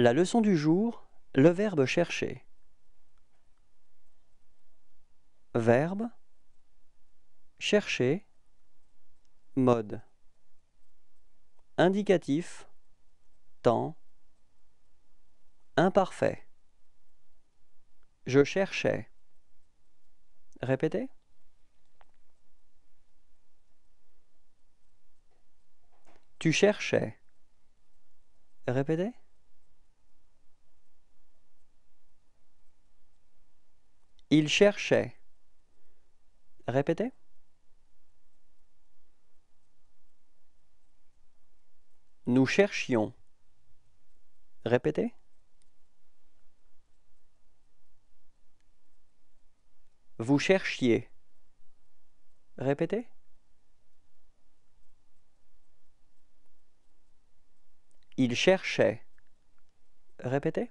La leçon du jour, le verbe chercher. Verbe chercher mode indicatif temps imparfait Je cherchais. Répétez. Tu cherchais. Répétez. Il cherchait. Répétez. Nous cherchions. Répétez. Vous cherchiez. Répétez. Il cherchait. Répétez.